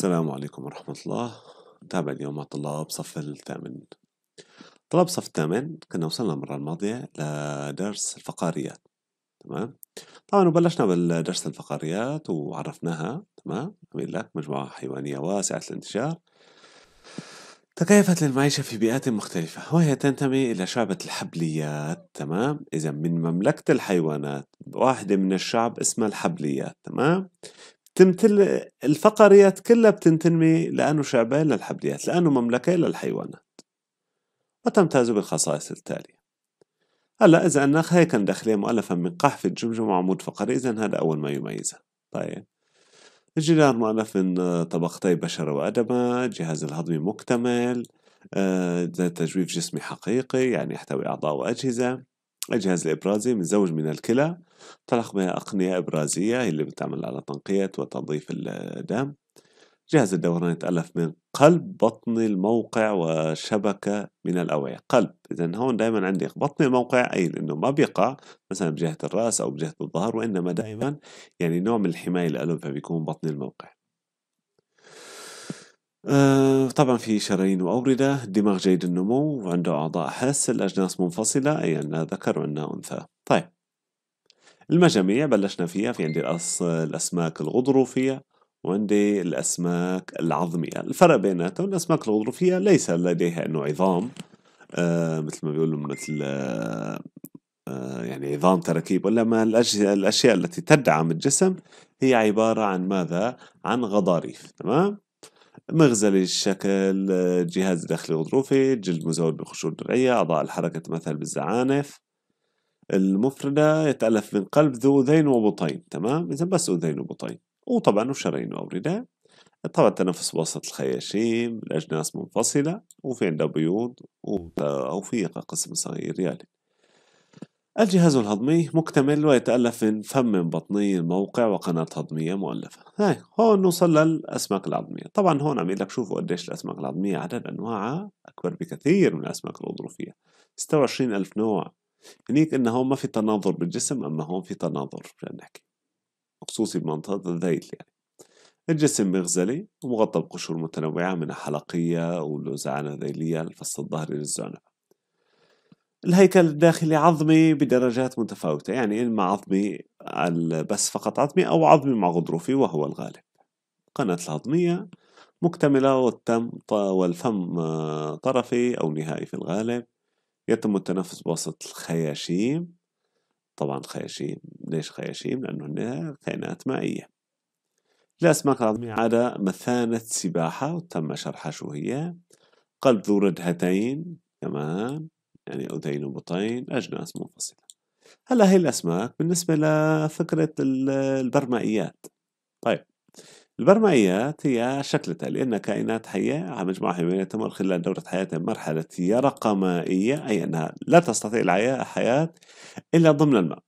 السلام عليكم ورحمة الله تابع اليوم مع طلاب صف الثامن طلاب صف الثامن كنا وصلنا المرة الماضية لدرس الفقاريات تمام طبعا وبلشنا بالدرس الفقاريات وعرفناها تمام عمل لك مجموعة حيوانية واسعة الانتشار تكيفت للمعيشة في بيئات مختلفة وهي تنتمي إلى شعبة الحبليات تمام إذا من مملكة الحيوانات واحدة من الشعب اسمها الحبليات تمام تمتل الفقريات كلها بتنتمي لأنه شعبين للحبليات لأنه مملكة للحيوانات وتمتاز بالخصائص التالية هلا إذا النخ هي كان داخلية مؤلفا من قحف الجمجمة وعمود فقري إذا هذا أول ما يميزها طيب الجدار مؤلف من آه، طبقتي بشرة وأدمة جهاز الهضمي مكتمل آه، ذات تجويف جسمي حقيقي يعني يحتوي أعضاء وأجهزة الجهاز الإبرازي متزوج من الكلى طلق بها أقنية إبرازية هي اللي بتعمل على تنقية وتنظيف الدم جهاز الدوران يتألف من قلب بطن الموقع وشبكة من الأوعية قلب إذا هون دائما عندي بطن الموقع أي أنه ما بيقع مثلا بجهة الرأس أو بجهة الظهر وإنما دائما يعني نوع من الحماية الألم فبيكون بطن الموقع آه، طبعا في شرايين وأوردة الدماغ جيد النمو وعنده أعضاء حس الأجناس منفصلة أي أن ذكر وأن أنثى طيب المجاميع بلشنا فيها في عندي الأسماك الغضروفية وعندي الأسماك العظمية الفرق بيناتهم الأسماك الغضروفية ليس لديها أنه عظام آه مثل ما بيقولوا مثل آه, آه، يعني عظام تراكيب ما الأشياء التي تدعم الجسم هي عبارة عن ماذا؟ عن غضاريف تمام؟ مغزل الشكل جهاز داخلي غضروفي جلد مزود بقشور درعية أعضاء الحركة تمثل بالزعانف المفردة يتألف من قلب ذو أذين وبطين تمام إذا بس أذين وبطين وطبعا وشرايين وأوردة طبعا التنفس بواسطة الخياشيم الأجناس منفصلة وفي عندها بيوض وفي قسم صغير يالي الجهاز الهضمي مكتمل ويتألف من فم بطني موقع وقناة هضمية مؤلفة هاي هون نوصل للأسماك العظمية طبعا هون عم لك شوفوا قديش الأسماك العظمية عدد أنواعها أكبر بكثير من الأسماك الأظرفية 26 ألف نوع هنيك إن هون ما في تناظر بالجسم أما هون في تناظر خلينا نحكي خصوصي بمنطقة الذيل يعني الجسم مغزلي ومغطى بقشور متنوعة من حلقية ولوزعانة ذيلية الفص الظهري للزعنفة الهيكل الداخلي عظمي بدرجات متفاوتة يعني إما عظمي بس فقط عظمي أو عظمي مع غضروفي وهو الغالب قناة الهضمية مكتملة والتم والفم آه، طرفي أو نهائي في الغالب يتم التنفس بواسطة الخياشيم طبعا خياشيم ليش خياشيم؟ لأنه كائنات مائية الأسماك العظمية عادة مثانة سباحة وتم شرحها شو هي قلب ذو ردهتين كمان يعني أذين وبطين أجناس منفصلة هلا هي الأسماك بالنسبة لفكرة البرمائيات طيب البرمائيات هي شكلتها لأنها كائنات حية عم مجموعة حيوانية تمر خلال دورة حياتها مرحلة مائية أي أنها لا تستطيع الحياة إلا ضمن الماء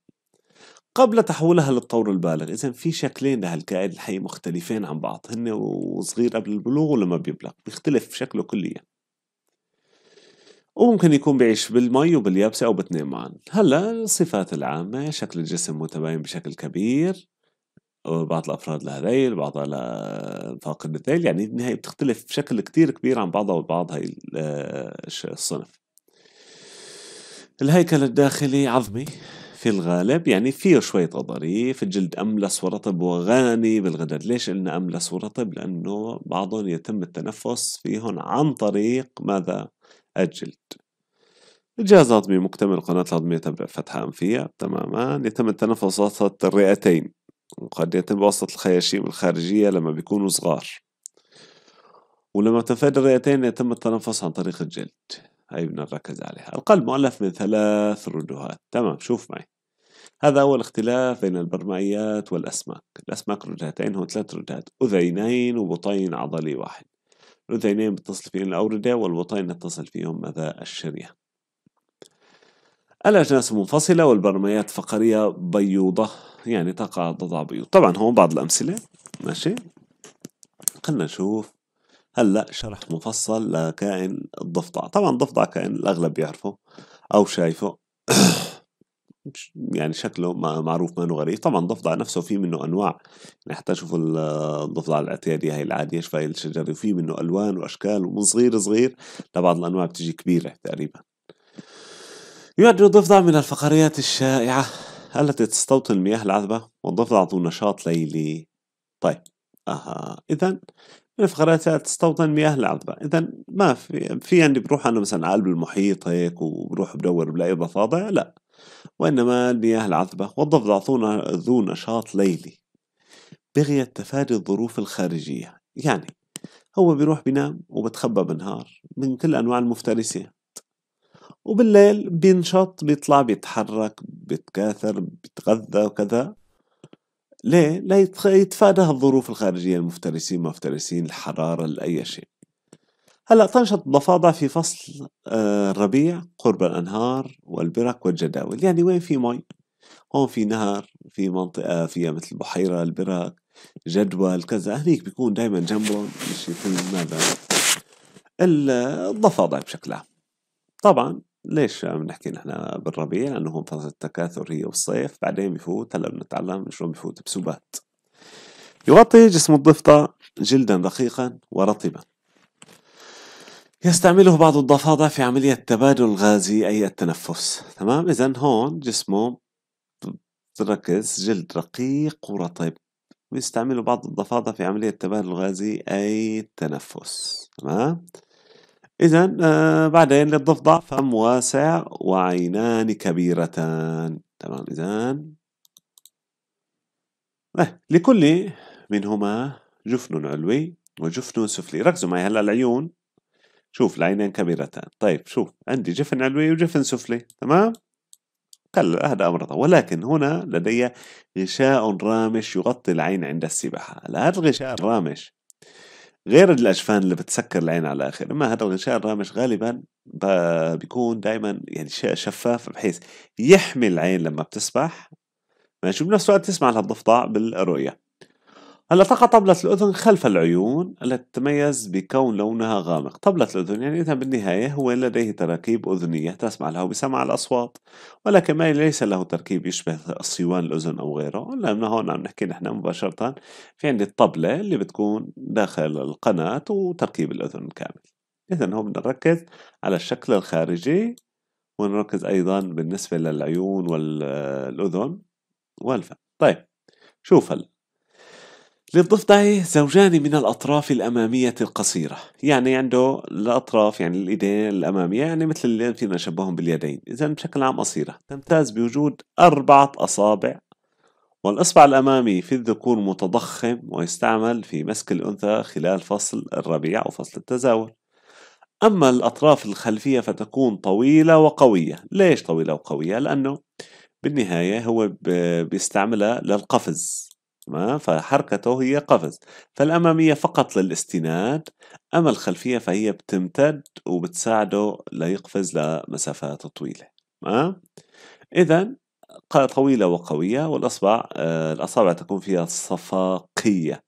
قبل تحولها للطور البالغ إذا في شكلين لهالكائن الحي مختلفين عن بعض هن وصغير قبل البلوغ ولما بيبلغ بيختلف شكله كليا وممكن يكون بيعيش بالمي وباليابسة أو باتنين معا هلا الصفات العامة شكل الجسم متباين بشكل كبير بعض الأفراد لهذيل بعضها فاقد الذيل يعني النهاية بتختلف بشكل كتير كبير عن بعضها وبعض هي آه، الصنف الهيكل الداخلي عظمي في الغالب يعني فيه شوية غضاريف الجلد أملس ورطب وغني بالغدد ليش قلنا أملس ورطب لأنه بعضهم يتم التنفس فيهم عن طريق ماذا الجلد الجهاز الهضمي مكتمل قناة الهضمية تبدأ فتحة أنفية تماما يتم التنفس وسط الرئتين وقد يتم بواسطة الخياشيم الخارجية لما بيكونوا صغار ولما تنفاد الرئتين يتم التنفس عن طريق الجلد هاي بدنا نركز عليها القلب مؤلف من ثلاث ردهات تمام شوف معي هذا أول اختلاف بين البرمائيات والأسماك الأسماك ردهتين هو ثلاث ردهات أذينين وبطين عضلي واحد الأذنين بتصل فيهم الأوردة والوطين تصل فيهم مذا الشرية الأجناس منفصلة والبرميات فقرية بيوضة يعني تقع ضد بيوض طبعا هون بعض الأمثلة ماشي خلنا نشوف هلا شرح مفصل لكائن الضفدع طبعا الضفدع كائن الأغلب يعرفه أو شايفه يعني شكله معروف ما انه غريب طبعا ضفدع نفسه في منه انواع يعني حتى شوفوا الضفدع الاعتيادي هاي العاديه شفاي الشجري وفي منه الوان واشكال ومن صغير صغير لبعض الانواع بتجي كبيره تقريبا يعد الضفدع من الفقريات الشائعه التي تستوطن المياه العذبه والضفدع ذو نشاط ليلي طيب اها اذا من الفقرات تستوطن مياه العذبة إذا ما في في عندي بروح أنا مثلا على قلب المحيط هيك وبروح بدور بلاقي ضفادع لا وإنما المياه العذبة والضفدع ذو نشاط ليلي بغية تفادي الظروف الخارجية يعني هو بيروح بينام وبتخبى بالنهار من كل أنواع المفترسات وبالليل بينشط بيطلع بيتحرك بيتكاثر بيتغذى وكذا ليه؟ ليتفادى الظروف الخارجية المفترسين مفترسين الحرارة لأي شيء هلا تنشط الضفادع في فصل آه، الربيع قرب الأنهار والبرك والجداول يعني وين في مي هون في نهر في منطقة فيها مثل بحيرة البرك جدول كذا هنيك بيكون دايما جنبهم يكون ماذا الضفادع بشكل عام طبعا ليش عم نحكي نحن بالربيع لأنه هون فصل التكاثر هي والصيف بعدين بفوت هلا بنتعلم شلون بفوت بسبات يغطي جسم الضفدع جلدا دقيقا ورطبا يستعمله بعض الضفادع في عملية تبادل غازي أي التنفس تمام إذا هون جسمه ركز جلد رقيق ورطب ويستعمله بعض الضفادع في عملية تبادل غازي أي التنفس تمام إذا آه بعدين للضفدع فم واسع وعينان كبيرتان تمام إذا آه. لكل منهما جفن علوي وجفن سفلي ركزوا معي هلا العيون شوف العينين كبيرتان طيب شوف عندي جفن علوي وجفن سفلي تمام قال هذا أمر طبع. ولكن هنا لدي غشاء رامش يغطي العين عند السباحة هذا الغشاء الرامش غير الأجفان اللي بتسكر العين على الآخر أما هذا الغشاء الرامش غالبا بيكون دائما يعني شفاف بحيث يحمي العين لما بتسبح ماشي بنفس الوقت تسمع الضفدع بالرؤية هلا تقع طبلة الأذن خلف العيون التي تتميز بكون لونها غامق طبلة الأذن يعني إذا بالنهاية هو لديه تراكيب أذنية تسمع له بسماع الأصوات ولكن ما ليس له تركيب يشبه صيوان الأذن أو غيره لأنه هون عم نحكي نحن مباشرة في عندي الطبلة اللي بتكون داخل القناة وتركيب الأذن كامل إذا هون بدنا نركز على الشكل الخارجي ونركز أيضا بالنسبة للعيون والأذن والفم طيب شوف هلا للضفدع زوجان من الأطراف الأمامية القصيرة يعني عنده الأطراف يعني الإيدين الأمامية يعني مثل اللي فينا نشبههم باليدين إذا بشكل عام قصيرة تمتاز بوجود أربعة أصابع والإصبع الأمامي في الذكور متضخم ويستعمل في مسك الأنثى خلال فصل الربيع أو فصل التزاوج أما الأطراف الخلفية فتكون طويلة وقوية ليش طويلة وقوية؟ لأنه بالنهاية هو بيستعملها للقفز تمام فحركته هي قفز فالأمامية فقط للاستناد أما الخلفية فهي بتمتد وبتساعده ليقفز لمسافات طويلة تمام إذا طويلة وقوية والأصبع آه، الأصابع تكون فيها صفاقية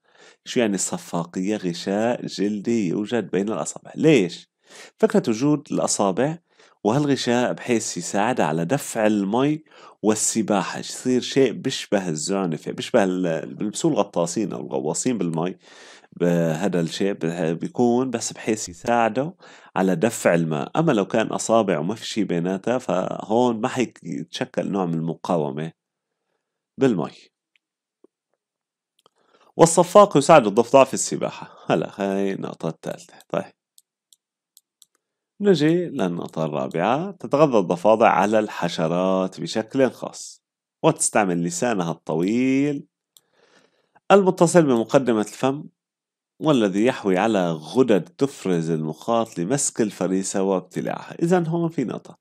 شو يعني الصفاقية غشاء جلدي يوجد بين الأصابع ليش؟ فكرة وجود الأصابع وهالغشاء بحيث يساعد على دفع المي والسباحة يصير شيء بيشبه الزعنفة بيشبه بلبسوه الغطاسين أو الغواصين بالمي هذا الشيء بيكون بس بحيث يساعده على دفع الماء أما لو كان أصابع وما في شيء بيناتها فهون ما حيتشكل نوع من المقاومة بالمي والصفاق يساعد الضفدع في السباحة هلا هاي النقطة الثالثة طيب نجي للنقطة الرابعة تتغذى الضفادع على الحشرات بشكل خاص وتستعمل لسانها الطويل المتصل بمقدمة الفم والذي يحوي على غدد تفرز المخاط لمسك الفريسة وابتلاعها إذا هون في نقطة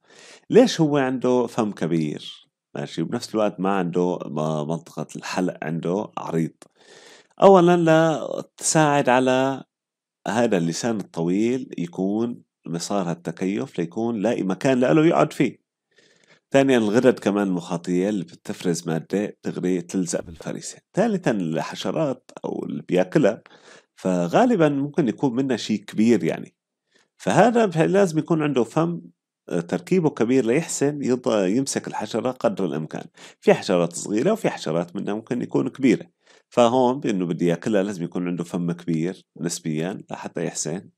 ليش هو عنده فم كبير ماشي وبنفس الوقت ما عنده منطقة الحلق عنده عريض أولا لا تساعد على هذا اللسان الطويل يكون مسار هالتكيف ليكون لاقي مكان لإله يقعد فيه ثانيا الغدد كمان المخاطية اللي بتفرز مادة دغري تلزق بالفريسة ثالثا الحشرات أو اللي بياكلها فغالبا ممكن يكون منها شيء كبير يعني فهذا لازم يكون عنده فم آه، تركيبه كبير ليحسن يمسك الحشرة قدر الإمكان في حشرات صغيرة وفي حشرات منها ممكن يكون كبيرة فهون بأنه بدي ياكلها لازم يكون عنده فم كبير نسبيا لحتى يحسن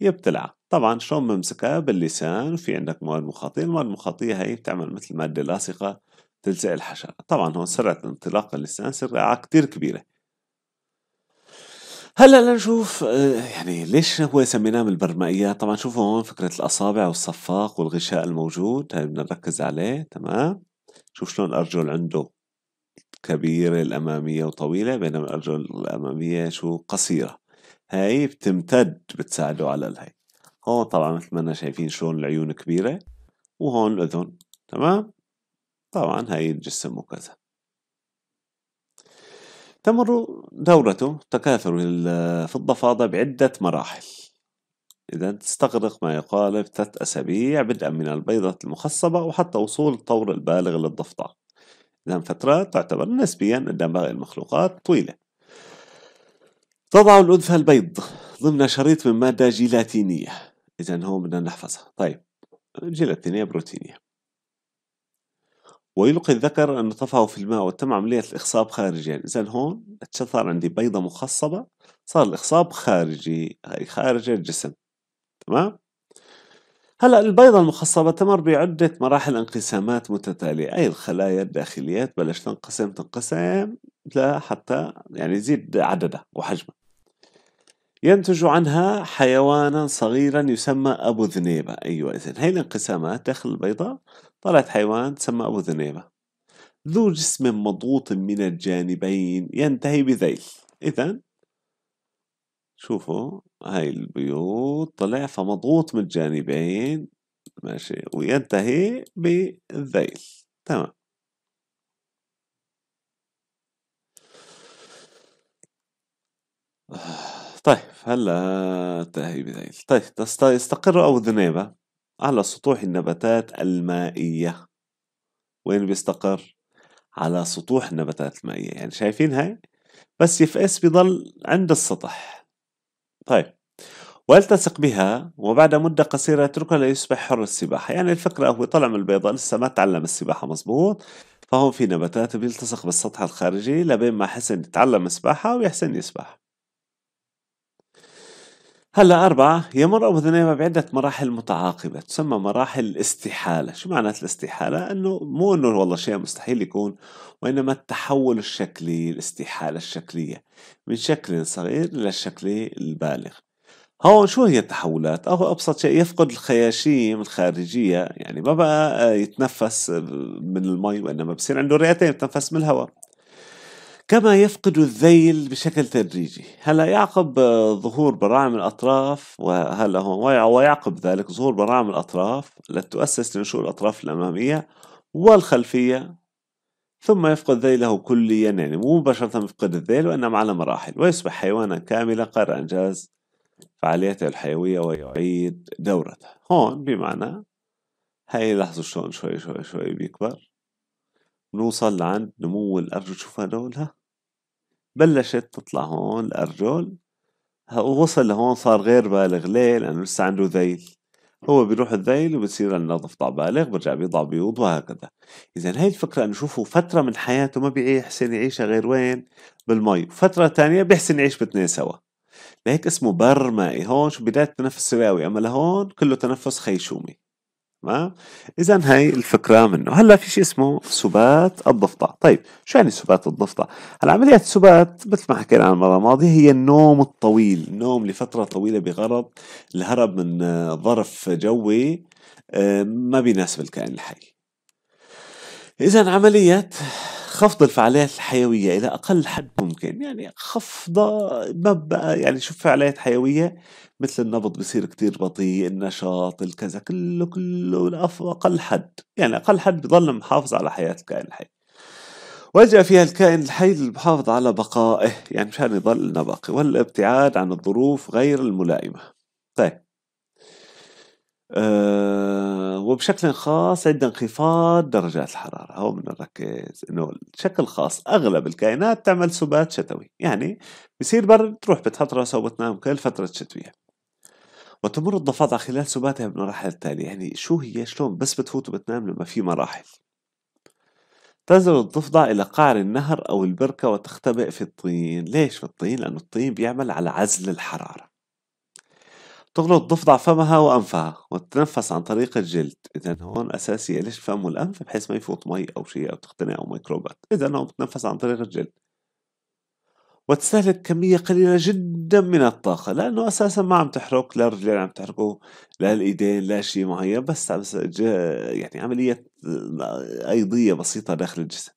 يبتلعها طبعا شلون بمسكها باللسان وفي عندك مواد مخاطية المواد المخاطية هي بتعمل مثل مادة لاصقة تلزق الحشرة طبعا هون سرعة انطلاق اللسان سرعة كتير كبيرة هلا لنشوف آه، يعني ليش هو سميناه البرمائيات طبعا شوفوا هون فكرة الأصابع والصفاق والغشاء الموجود هاي بدنا نركز عليه تمام شوف شلون الأرجل عنده كبيرة الأمامية وطويلة بينما الأرجل الأمامية شو قصيرة هاي بتمتد بتساعده على الهي هون طبعا مثل ما انا شايفين شلون العيون كبيرة وهون الأذن تمام طبعا هاي الجسم وكذا تمر دورته تكاثر في الضفادع بعدة مراحل إذا تستغرق ما يقارب ثلاث أسابيع بدءا من البيضة المخصبة وحتى وصول الطور البالغ للضفدع إذا فترات تعتبر نسبيا قدام باقي المخلوقات طويلة تضع الأنثى البيض ضمن شريط من مادة جيلاتينية إذا هو بدنا نحفظها طيب الجيلاتينية بروتينية ويلقي الذكر أن نطفه في الماء وتم عملية الإخصاب خارجيا إذا هون صار عندي بيضة مخصبة صار الإخصاب خارجي هي خارج الجسم تمام هلا البيضة المخصبة تمر بعدة مراحل انقسامات متتالية أي الخلايا الداخلية بلش تنقسم تنقسم لحتى يعني يزيد عددها وحجمها ينتج عنها حيوانا صغيرا يسمى أبو ذنيبة أيوة إذن هاي الانقسامات داخل البيضة طلعت حيوان تسمى أبو ذنيبة ذو جسم مضغوط من الجانبين ينتهي بذيل إذا شوفوا هاي البيوت طلع فمضغوط من الجانبين ماشي وينتهي بالذيل تمام آه. طيب هلا تاهي بذيل طيب يستقر أو ذنيبة على سطوح النباتات المائية وين بيستقر؟ على سطوح النباتات المائية يعني شايفين هاي؟ بس يفقس بيضل عند السطح طيب والتصق بها وبعد مدة قصيرة يتركها ليصبح حر السباحة يعني الفكرة هو طلع من البيضة لسه ما تعلم السباحة مظبوط فهون في نباتات بيلتصق بالسطح الخارجي لبين ما حسن يتعلم السباحة ويحسن يسبح هلا أربعة يمر أبو ذنيمة بعدة مراحل متعاقبة تسمى مراحل الاستحالة شو معنات الاستحالة؟ أنه مو أنه والله شيء مستحيل يكون وإنما التحول الشكلي الاستحالة الشكلية من شكل صغير إلى الشكل البالغ هون شو هي التحولات؟ أو أبسط شيء يفقد الخياشيم الخارجية يعني ما بقى يتنفس من المي وإنما بصير عنده رئتين يتنفس من الهواء كما يفقد الذيل بشكل تدريجي هلا يعقب آه، ظهور براعم الأطراف وهلا هون ويعقب ذلك ظهور براعم الأطراف التي تؤسس لنشوء الأطراف الأمامية والخلفية ثم يفقد ذيله كليا يعني مو مباشرة يفقد الذيل وإنما على مراحل ويصبح حيوانا كاملا قادر على إنجاز فعاليته الحيوية ويعيد دورته هون بمعنى هاي لاحظوا شلون شوي شوي شوي بيكبر نوصل لعند نمو الأرجل شوف هدول ها بلشت تطلع هون الأرجل ووصل لهون صار غير بالغ ليه؟ لأنه لسه عنده ذيل هو بيروح الذيل وبتصير النظف ضع بالغ برجع بيضع بيوض وهكذا إذا هاي الفكرة أنه شوفوا فترة من حياته ما بيحسن يعيشها غير وين بالمي فترة تانية بيحسن يعيش باثنين سوا لهيك اسمه برمائي هون شو بداية تنفس سوياوي أما لهون كله تنفس خيشومي تمام اذا هي الفكره منه هلا في شيء اسمه سبات الضفدع طيب شو يعني سبات الضفدع هلا عمليه السبات مثل ما حكينا عن المره الماضيه هي النوم الطويل نوم لفتره طويله بغرض الهرب من ظرف جوي آه، ما بيناسب الكائن الحي اذا عمليه خفض الفعاليات الحيوية إلى أقل حد ممكن يعني خفضة بقى يعني شوف فعاليات حيوية مثل النبض بصير كتير بطيء النشاط الكذا كله كله أقل حد يعني أقل حد بضل محافظ على حياة الكائن الحي وجه فيها الكائن الحي للمحافظة على بقائه يعني مشان يضل لنا باقي والابتعاد عن الظروف غير الملائمة طيب أه وبشكل خاص عند انخفاض درجات الحرارة هو الركز انه بشكل خاص اغلب الكائنات تعمل سبات شتوي يعني بصير برد تروح بتحط راسها وبتنام كل فترة شتوية وتمر الضفادع خلال سباتها بالمراحل التالية يعني شو هي شلون بس بتفوت وبتنام لما في مراحل تنزل الضفدع إلى قعر النهر أو البركة وتختبئ في الطين ليش في الطين؟ لأنه الطين بيعمل على عزل الحرارة تغلط ضفدع فمها وأنفها وتتنفس عن طريق الجلد إذا هون أساسي ليش الفم والأنف بحيث ما يفوت مي أو شيء أو تختنق أو ميكروبات إذا هو بتتنفس عن طريق الجلد وتستهلك كمية قليلة جدا من الطاقة لأنه أساسا ما عم تحرق لا الرجلين عم تحرقوا لا الإيدين لا شيء معين بس يعني عملية آه، أيضية بسيطة داخل الجسم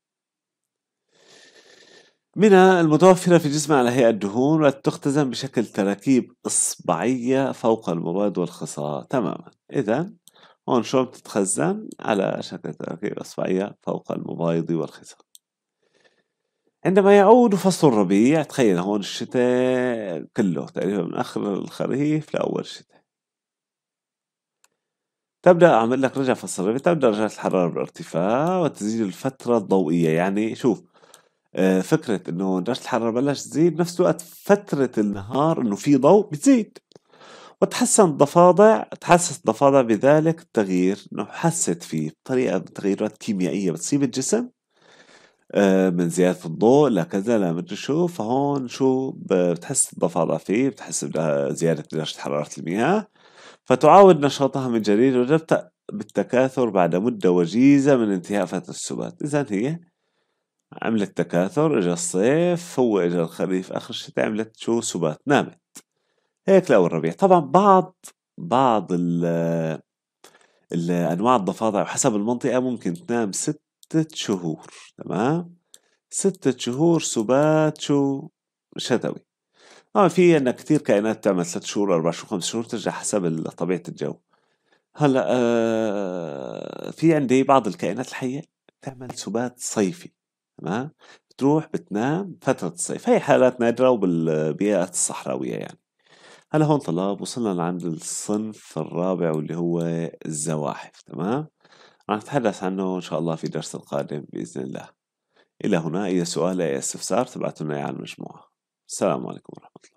منها المتوفرة في الجسم على هيئة دهون وتختزن بشكل تراكيب إصبعية فوق المبايض والخصاء تماما إذا هون شلون بتتخزن على شكل تراكيب إصبعية فوق المبايض والخصاء عندما يعود فصل الربيع تخيل هون الشتاء كله تقريبا من آخر الخريف لأول الشتاء تبدأ أعمل لك رجع فصل الربيع تبدأ درجات الحرارة بالارتفاع وتزيد الفترة الضوئية يعني شوف آه، فكره انه درجه الحراره بلشت تزيد نفس الوقت فتره النهار انه في ضوء بتزيد وتحسن الضفادع تحسس الضفادع بذلك التغيير انه حست فيه بطريقه تغيرات كيميائيه بتصيب الجسم آه، من زيادة الضوء لكذا مدري شو فهون شو بتحس الضفادع فيه بتحس بزيادة درجة حرارة المياه فتعاود نشاطها من جديد وتبدأ بالتكاثر بعد مدة وجيزة من انتهاء فترة السبات إذا هي عملت تكاثر اجى الصيف هو اجى الخريف اخر الشتاء عملت شو سبات نامت هيك لو الربيع طبعا بعض بعض ال الانواع الضفادع حسب المنطقه ممكن تنام ستة شهور تمام ستة شهور سبات شو شتوي طبعا في عندنا كثير كائنات تعمل ست شهور أربع شهور خمس شهور ترجع حسب طبيعة الجو هلا آه في عندي بعض الكائنات الحية تعمل سبات صيفي تمام بتروح بتنام فترة الصيف هي حالات نادرة وبالبيئات الصحراوية يعني هلا هون طلاب وصلنا لعند الصنف الرابع واللي هو الزواحف تمام رح نتحدث عنه إن شاء الله في الدرس القادم بإذن الله إلى هنا أي سؤال أي استفسار تبعتوا لنا إياه على المجموعة السلام عليكم ورحمة الله